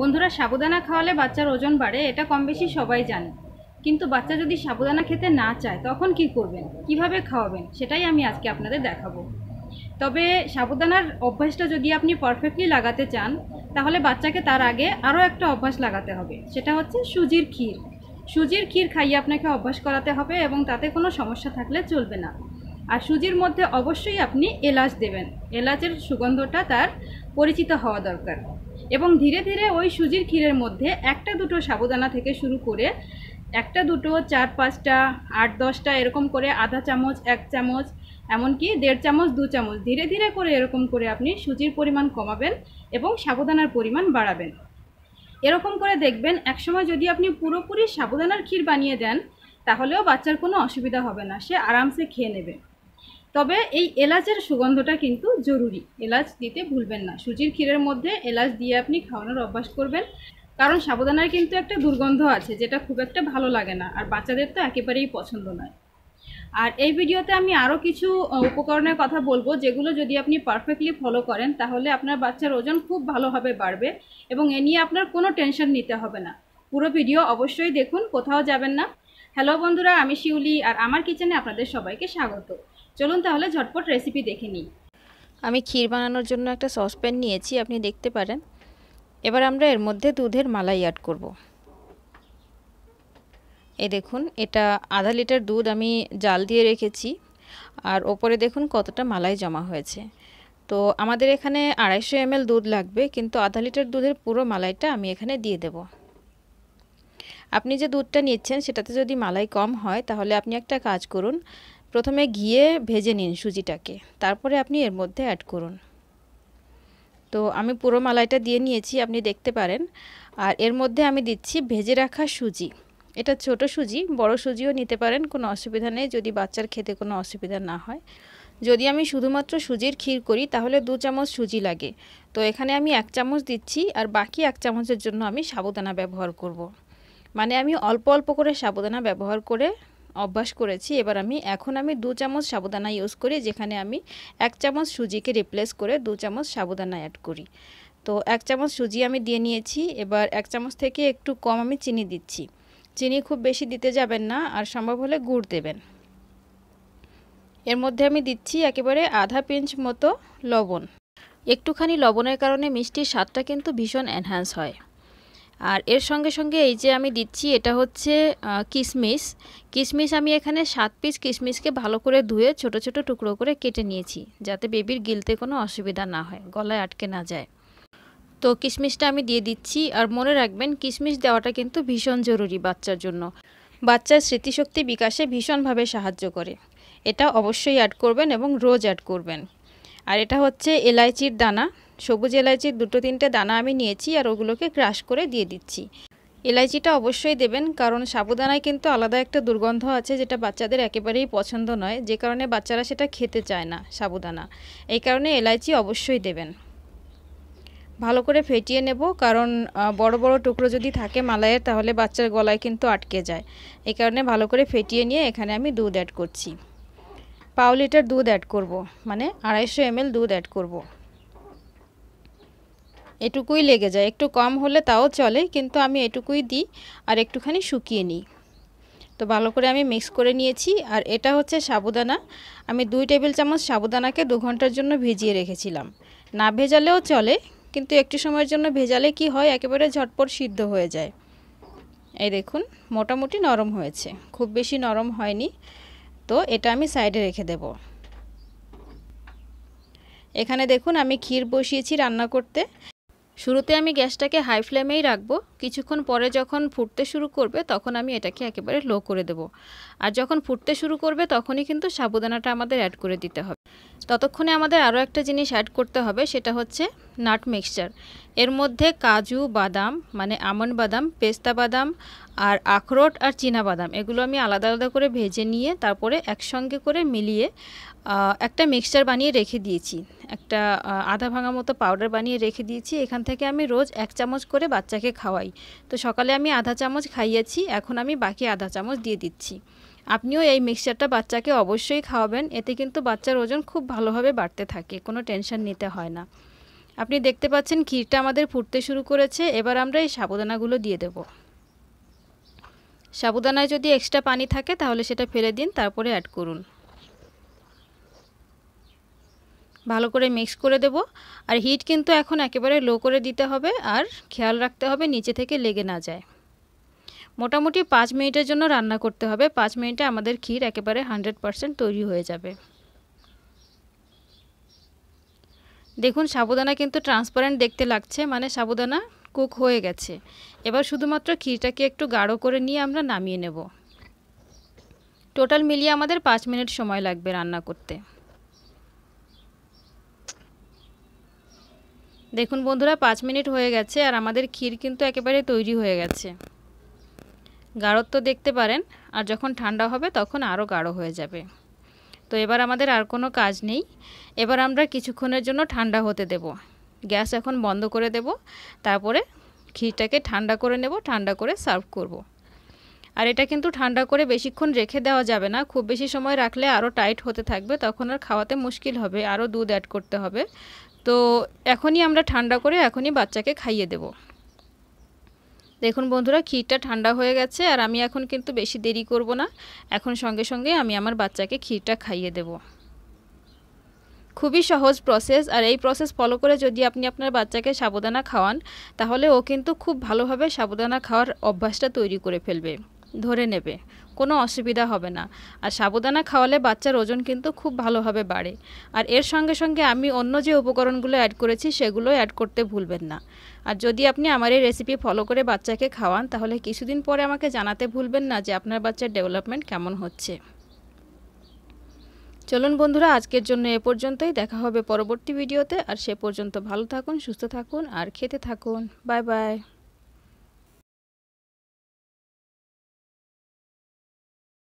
বন্ধুরা সাবুদানা খাওয়ালে বাচ্চার ওজন বাড়ে এটা কম বেশি সবাই জানে কিন্তু বাচ্চা যদি সাবুদানা খেতে না চায় তখন কি করবেন কিভাবে খাওয়াবেন সেটাই আমি আজকে আপনাদের দেখাবো তবে সাবুদানার অভ্যাসটা যদি আপনি পারফেক্টলি লাগাতে চান তাহলে বাচ্চাকে তার আগে আরও একটা অভ্যাস লাগাতে হবে সেটা হচ্ছে সুজির ক্ষীর সুজির ক্ষীর খাইয়ে আপনাকে অভ্যাস করাতে হবে এবং তাতে কোনো সমস্যা থাকলে চলবে না আর সুজির মধ্যে অবশ্যই আপনি এলাচ দেবেন এলাচের সুগন্ধটা তার পরিচিত হওয়া দরকার এবং ধীরে ধীরে ওই সুজির ক্ষীরের মধ্যে একটা দুটো সাবুদানা থেকে শুরু করে একটা দুটো চার পাঁচটা আট দশটা এরকম করে আধা চামচ এক চামচ এমনকি দেড় চামচ দু চামচ ধীরে ধীরে করে এরকম করে আপনি সুজির পরিমাণ কমাবেন এবং সাবুদানার পরিমাণ বাড়াবেন এরকম করে দেখবেন একসময় যদি আপনি পুরোপুরি সাবুদানার ক্ষীর বানিয়ে দেন তাহলেও বাচ্চার কোনো অসুবিধা হবে না সে আরামসে খেয়ে নেবে তবে এই এলাচের সুগন্ধটা কিন্তু জরুরি এলাচ দিতে ভুলবেন না সুজির ক্ষীরের মধ্যে এলাচ দিয়ে আপনি খাওয়ানোর অভ্যাস করবেন কারণ সাবধানের কিন্তু একটা দুর্গন্ধ আছে যেটা খুব একটা ভালো লাগে না আর বাচ্চাদের তো একেবারেই পছন্দ নয় আর এই ভিডিওতে আমি আরও কিছু উপকরণের কথা বলবো যেগুলো যদি আপনি পারফেক্টলি ফলো করেন তাহলে আপনার বাচ্চার ওজন খুব ভালোভাবে বাড়বে এবং এ নিয়ে আপনার কোনো টেনশন নিতে হবে না পুরো ভিডিও অবশ্যই দেখুন কোথাও যাবেন না হ্যালো বন্ধুরা আমি শিউলি আর আমার কিচেনে আপনাদের সবাইকে স্বাগত চলুন তাহলে ঝটপট রেসিপি দেখে নিই আমি ক্ষীর বানানোর জন্য একটা সসপ্যান নিয়েছি আপনি দেখতে পারেন এবার আমরা এর মধ্যে দুধের মালাই অ্যাড করব। এই দেখুন এটা আধা লিটার দুধ আমি জাল দিয়ে রেখেছি আর ওপরে দেখুন কতটা মালাই জমা হয়েছে তো আমাদের এখানে আড়াইশো এম দুধ লাগবে কিন্তু আধা লিটার দুধের পুরো মালাইটা আমি এখানে দিয়ে দেব আপনি যে দুধটা নিচ্ছেন সেটাতে যদি মালাই কম হয় তাহলে আপনি একটা কাজ করুন প্রথমে ঘিয়ে ভেজে নিন সুজিটাকে তারপরে আপনি এর মধ্যে অ্যাড করুন তো আমি পুরো মালাইটা দিয়ে নিয়েছি আপনি দেখতে পারেন আর এর মধ্যে আমি দিচ্ছি ভেজে রাখা সুজি এটা ছোট সুজি বড় সুজিও নিতে পারেন কোনো অসুবিধা নেই যদি বাচ্চার খেতে কোনো অসুবিধা না হয় যদি আমি শুধুমাত্র সুজির ক্ষীর করি তাহলে দু চামচ সুজি লাগে তো এখানে আমি এক চামচ দিচ্ছি আর বাকি এক চামচের জন্য আমি সাবুদানা ব্যবহার করব। মানে আমি অল্প অল্প করে সাবুদানা ব্যবহার করে অভ্যাস করেছি এবার আমি এখন আমি দু চামচ সাবুদানা ইউজ করি যেখানে আমি এক চামচ সুজিকে রিপ্লেস করে দু চামচ সাবুদানা অ্যাড করি তো এক চামচ সুজি আমি দিয়ে নিয়েছি এবার এক চামচ থেকে একটু কম আমি চিনি দিচ্ছি চিনি খুব বেশি দিতে যাবেন না আর সম্ভব হলে গুড় দেবেন এর মধ্যে আমি দিচ্ছি একেবারে আধা পিঞ্চ মতো লবণ একটুখানি লবণের কারণে মিষ্টির স্বাদটা কিন্তু ভীষণ এনহ্যান্স হয় আর এর সঙ্গে সঙ্গে এই যে আমি দিচ্ছি এটা হচ্ছে কিশমিশ কিশমিশ আমি এখানে সাত পিস কিশমিশকে ভালো করে ধুয়ে ছোট ছোট টুকরো করে কেটে নিয়েছি যাতে বেবির গিলতে কোনো অসুবিধা না হয় গলায় আটকে না যায় তো কিশমিশটা আমি দিয়ে দিচ্ছি আর মনে রাখবেন কিশমিশ দেওয়াটা কিন্তু ভীষণ জরুরি বাচ্চার জন্য বাচ্চার স্মৃতিশক্তি বিকাশে ভীষণভাবে সাহায্য করে এটা অবশ্যই অ্যাড করবেন এবং রোজ অ্যাড করবেন আর এটা হচ্ছে এলাইচির দানা সবুজ এলাচির দুটো তিনটে দানা আমি নিয়েছি আর ওগুলোকে ক্রাশ করে দিয়ে দিচ্ছি এলাইচিটা অবশ্যই দেবেন কারণ সাবুদানায় কিন্তু আলাদা একটা দুর্গন্ধ আছে যেটা বাচ্চাদের একেবারেই পছন্দ নয় যে কারণে বাচ্চারা সেটা খেতে চায় না সাবুদানা এই কারণে এলাইচি অবশ্যই দেবেন ভালো করে ফেটিয়ে নেব কারণ বড় বড় টুকরো যদি থাকে মালাইয়ের তাহলে বাচ্চার গলায় কিন্তু আটকে যায় এই কারণে ভালো করে ফেটিয়ে নিয়ে এখানে আমি দুধ অ্যাড করছি পাও লিটার দুধ অ্যাড করব মানে আড়াইশো এমএল দুধ অ্যাড করব এটুকুই লেগে যায় একটু কম হলে তাও চলে কিন্তু আমি এটুকুই দিই আর একটুখানি শুকিয়ে নিই তো ভালো করে আমি মিক্স করে নিয়েছি আর এটা হচ্ছে সাবুদানা আমি দুই টেবিল চামচ সাবুদানাকে দু ঘন্টার জন্য ভিজিয়ে রেখেছিলাম না ভেজালেও চলে কিন্তু একটু সময়ের জন্য ভেজালে কি হয় একেবারে ঝটপট সিদ্ধ হয়ে যায় এই দেখুন মোটামুটি নরম হয়েছে খুব বেশি নরম হয়নি তো এটা আমি সাইডে রেখে দেব এখানে দেখুন আমি ক্ষীর বসিয়েছি রান্না করতে শুরুতে আমি গ্যাসটাকে হাই ফ্লেমেই রাখবো কিছুক্ষণ পরে যখন ফুটতে শুরু করবে তখন আমি এটাকে একেবারে লো করে দেব আর যখন ফুটতে শুরু করবে তখনই কিন্তু সাবুদানাটা আমাদের অ্যাড করে দিতে হবে ততক্ষণে আমাদের আরও একটা জিনিস অ্যাড করতে হবে সেটা হচ্ছে নাট মিক্সচার এর মধ্যে কাজু বাদাম মানে আমন্ড বাদাম পেস্তা বাদাম আর আখরোট আর বাদাম এগুলো আমি আলাদা আলাদা করে ভেজে নিয়ে তারপরে একসঙ্গে করে মিলিয়ে একটা মিক্সচার বানিয়ে রেখে দিয়েছি একটা আধা ভাঙা মতো পাউডার বানিয়ে রেখে দিয়েছি এখান থেকে আমি রোজ এক চামচ করে বাচ্চাকে খাওয়াই তো সকালে আমি আধা চামচ খাইয়েছি এখন আমি বাকি আধা চামচ দিয়ে দিচ্ছি আপনিও এই মিক্সচারটা বাচ্চাকে অবশ্যই খাওয়াবেন এতে কিন্তু বাচ্চার ওজন খুব ভালোভাবে বাড়তে থাকে কোনো টেনশন নিতে হয় না আপনি দেখতে পাচ্ছেন ক্ষীরটা আমাদের ফুটতে শুরু করেছে এবার আমরা এই সাবুদানাগুলো দিয়ে দেবো সাবুদানায় যদি এক্সট্রা পানি থাকে তাহলে সেটা ফেলে দিন তারপরে অ্যাড করুন ভালো করে মিক্স করে দেব আর হিট কিন্তু এখন একেবারে লো করে দিতে হবে আর খেয়াল রাখতে হবে নিচে থেকে লেগে না যায় মোটামুটি পাঁচ মিনিটের জন্য রান্না করতে হবে পাঁচ মিনিটে আমাদের ক্ষীর একেবারে হান্ড্রেড পারসেন্ট তৈরি হয়ে যাবে দেখুন সাবুদানা কিন্তু ট্রান্সপারেন্ট দেখতে লাগছে মানে সাবুদানা কুক হয়ে গেছে এবার শুধুমাত্র ক্ষীরটাকে একটু গাঢ় করে নিয়ে আমরা নামিয়ে নেব টোটাল মিলিয়ে আমাদের পাঁচ মিনিট সময় লাগবে রান্না করতে দেখুন বন্ধুরা পাঁচ মিনিট হয়ে গেছে আর আমাদের ক্ষীর কিন্তু একেবারে তৈরি হয়ে গেছে গাঢ়ত্ব দেখতে পারেন আর যখন ঠান্ডা হবে তখন আরও গাঢ় হয়ে যাবে তো এবার আমাদের আর কোনো কাজ নেই এবার আমরা কিছুক্ষণের জন্য ঠান্ডা হতে দেবো গ্যাস এখন বন্ধ করে দেব তারপরে ঘিটাকে ঠান্ডা করে নেব ঠান্ডা করে সার্ভ করব। আর এটা কিন্তু ঠান্ডা করে বেশিক্ষণ রেখে দেওয়া যাবে না খুব বেশি সময় রাখলে আরও টাইট হতে থাকবে তখন আর খাওয়াতে মুশকিল হবে আরও দুধ অ্যাড করতে হবে তো এখনই আমরা ঠান্ডা করে এখনই বাচ্চাকে খাইয়ে দেব দেখুন বন্ধুরা ক্ষীরটা ঠান্ডা হয়ে গেছে আর আমি এখন কিন্তু বেশি দেরি করব না এখন সঙ্গে সঙ্গে আমি আমার বাচ্চাকে ক্ষীরটা খাইয়ে দেবো খুবই সহজ প্রসেস আর এই প্রসেস ফলো করে যদি আপনি আপনার বাচ্চাকে সাবুদানা খাওয়ান তাহলে ও কিন্তু খুব ভালোভাবে সাবুদানা খাওয়ার অভ্যাসটা তৈরি করে ফেলবে ধরে নেবে কোনো অসুবিধা হবে না আর সাবুদানা খাওয়ালে বাচ্চার ওজন কিন্তু খুব ভালোভাবে বাড়ে আর এর সঙ্গে সঙ্গে আমি অন্য যে উপকরণগুলো অ্যাড করেছি সেগুলো অ্যাড করতে ভুলবেন না আর যদি আপনি আমার এই রেসিপি ফলো করে বাচ্চাকে খাওয়ান তাহলে কিছুদিন পরে আমাকে জানাতে ভুলবেন না যে আপনার বাচ্চার ডেভেলপমেন্ট কেমন হচ্ছে চলুন বন্ধুরা আজকের জন্য এ পর্যন্তই দেখা হবে পরবর্তী ভিডিওতে আর সে পর্যন্ত ভালো থাকুন সুস্থ থাকুন আর খেতে থাকুন বাই বাই